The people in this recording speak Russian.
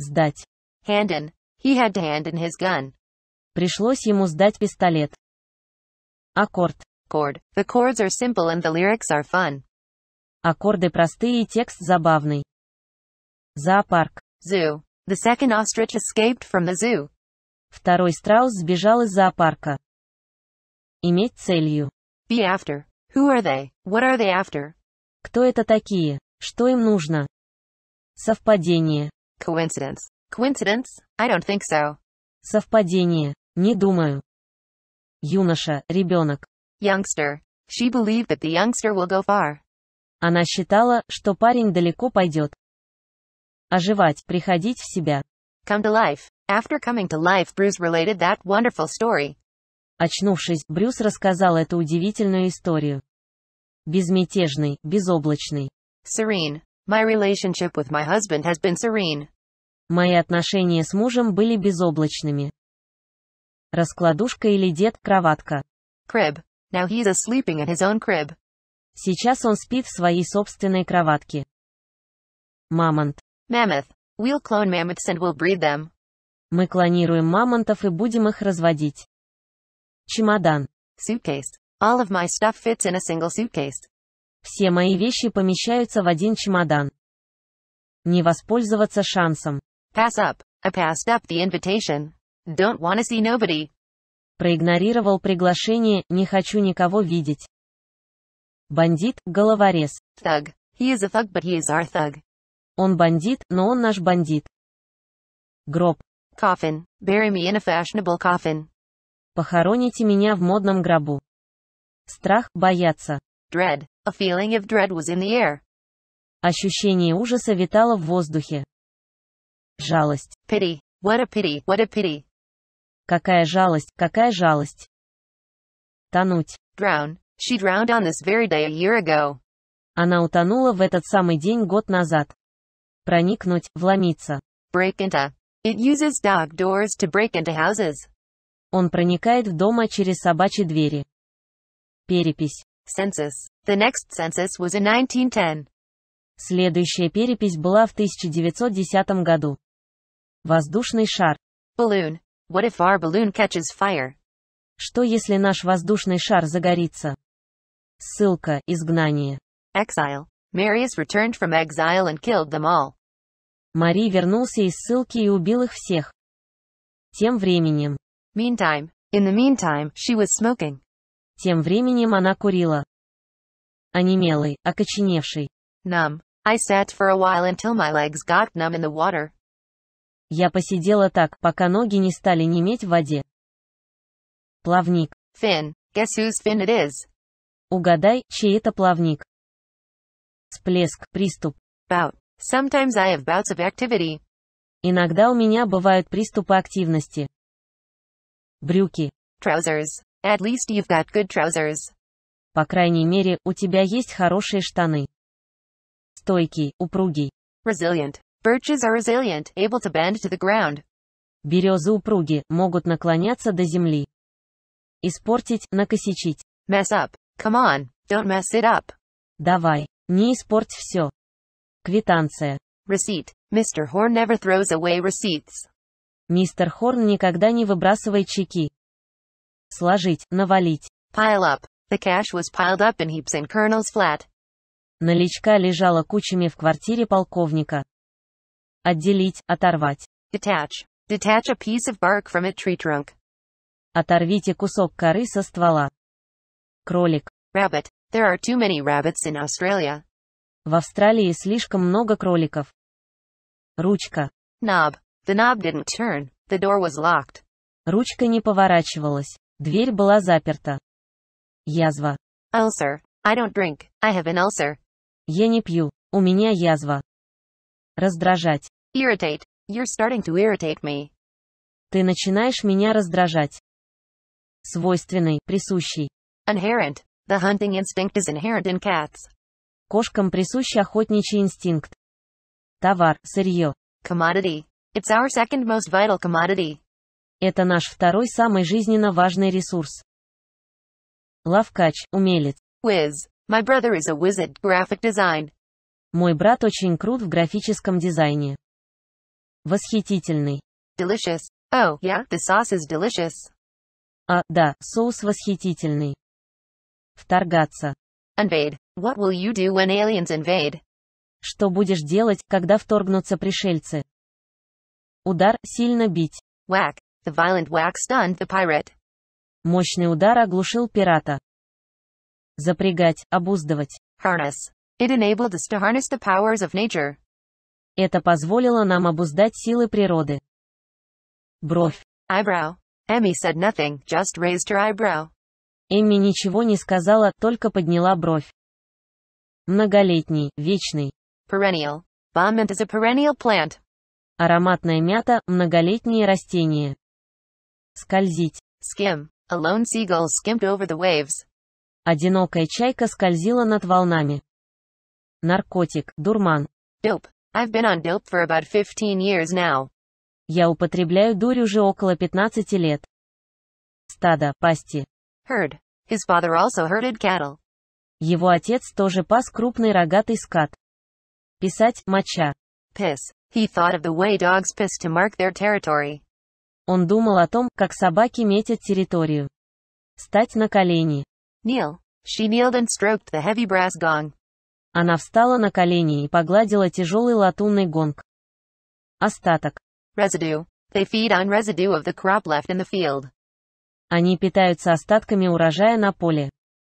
Сдать. Hand in. He had to hand in his gun. Пришлось ему сдать пистолет. Аккорд. Chord. The chords are simple and the lyrics are fun. Аккорды простые и текст забавный. Зоопарк. Zoo. The second ostrich escaped from the zoo. Второй страус сбежал из зоопарка. Иметь целью. Be after. Who are they? What are they after? Кто это такие? Что им нужно? Совпадение. Coincidence. Coincidence? I don't think so. Совпадение. Не думаю. Юноша, ребенок. Youngster. She believed that the youngster will go far. Она считала, что парень далеко пойдет. Оживать, приходить в себя. Come to life. After coming to life, Bruce related that wonderful story. Очнувшись, Брюс рассказал эту удивительную историю. Безмятежный, безоблачный. Serene. My relationship with my husband has been serene. Мои отношения с мужем были безоблачными. Раскладушка или дед, кроватка. Crib. Now he's a sleeping in his own crib. Сейчас он спит в своей собственной кроватке. Мамонт. Mammoth. We'll clone mammoths and we'll breed them. Мы клонируем мамонтов и будем их разводить. Чемодан. Suitcase. All of my stuff fits in a single suitcase. Все мои вещи помещаются в один чемодан. Не воспользоваться шансом. Pass up. I passed up the invitation. Don't wanna see nobody. Проигнорировал приглашение, не хочу никого видеть. Бандит, головорез. Thug. He is a thug, but he is our thug. Он бандит, но он наш бандит. Гроб. Coffin. Bury me in a fashionable coffin. Похороните меня в модном гробу. Страх, бояться. Dread. A feeling of dread was in the air. Ощущение ужаса витало в воздухе. Жалость. Pity. What a pity. What a pity. Какая жалость, какая жалость. Тонуть. Drown. She drowned on this very day a year ago. Она утонула в этот самый день год назад. Проникнуть, вломиться. Break into. It uses dog doors to break into houses. Он проникает в дома через собачьи двери. Перепись. Census. The next census was in 1910. Следующая перепись была в 1910 году. Воздушный шар. Balloon. What if our balloon catches fire? Что если наш воздушный шар загорится? Ссылка, изгнание. Exile. Marius returned from exile and killed them all. Мари вернулся из ссылки и убил их всех. Тем временем. Meantime. In the meantime, she was smoking. Тем временем она курила онемелый, а окоченевший. Numb. I sat for a while until my legs got numb in the water. Я посидела так, пока ноги не стали неметь в воде. Плавник. Fin. Guess whose fin it is? Угадай, чей это плавник. Сплеск, приступ. Bout. Sometimes I have bouts of activity. Иногда у меня бывают приступы активности. Брюки. Trousers. At least you've got good trousers. По крайней мере, у тебя есть хорошие штаны. Стойкий, упругий. Resilient. Birches are resilient, able to bend to the ground. Березы упруги, могут наклоняться до земли. Испортить, накосячить. Mess up. Come on. Don't mess it up. Давай. Не испорть все. Квитанция. Receipt. Mr. Horn never throws away receipts. Мистер Хорн никогда не выбрасывает чеки. Сложить, навалить. Pile up. The cash was piled up in heaps in Colonel's flat. Наличка лежала кучами в квартире полковника. Отделить, оторвать. Detach. Detach a piece of bark from a tree trunk. Оторвите кусок коры со ствола. Кролик. Rabbit. There are too many rabbits in Australia. В Австралии слишком много кроликов. Ручка. Knob. The knob didn't turn. The door was locked. Ручка не поворачивалась. Дверь была заперта. Язва. Ulcer. I don't drink. I have an ulcer. Я не пью. У меня язва. Раздражать. Irritate. You're starting to irritate me. Ты начинаешь меня раздражать. Свойственный, присущий. Inherent. The hunting instinct is inherent in cats. Кошкам присущ охотничий инстинкт. Товар, сырье. Commodity. It's our second most vital commodity. Это наш второй самый жизненно важный ресурс. Лавкач, умелец. Wiz. My brother is a wizard. graphic design. Мой брат очень крут в графическом дизайне. Восхитительный. Delicious. Oh, yeah, the sauce is delicious. А, да, соус восхитительный. Вторгаться. Invade. What will you do when aliens invade? Что будешь делать, когда вторгнутся пришельцы? Удар, сильно бить. Whack. The violent whack stunned the pirate. Мощный удар оглушил пирата. Запрягать, обуздывать. Harness. It enabled us to harness the powers of nature. Это позволило нам обуздать силы природы. Бровь. Eyebrow. Emmy said nothing, just raised her eyebrow. Эми ничего не сказала, только подняла бровь. Многолетний, вечный. Perennial. Balmint is a perennial plant. Ароматная мята, многолетние растения. Скользить. Skim. A lone seagull skimmed over the waves. Одинокая чайка скользила над волнами. Наркотик, дурман. Dope. I've been on dope for about 15 years now. Я употребляю дурь уже около 15 лет. Стадо, пасти. Herd. His father also herded cattle. Его отец тоже пас крупный рогатый скат. Писать, моча. Piss. He thought of the way dogs piss to mark their territory. Он думал о том, как собаки метят территорию. Стать на колени. Kneel. She kneeled and stroked the heavy brass gong. Она встала на колени и погладила тяжелый латунный гонг. Остаток. Residue. They feed on residue of the crop left in the field. Они питаются остатками урожая на поле.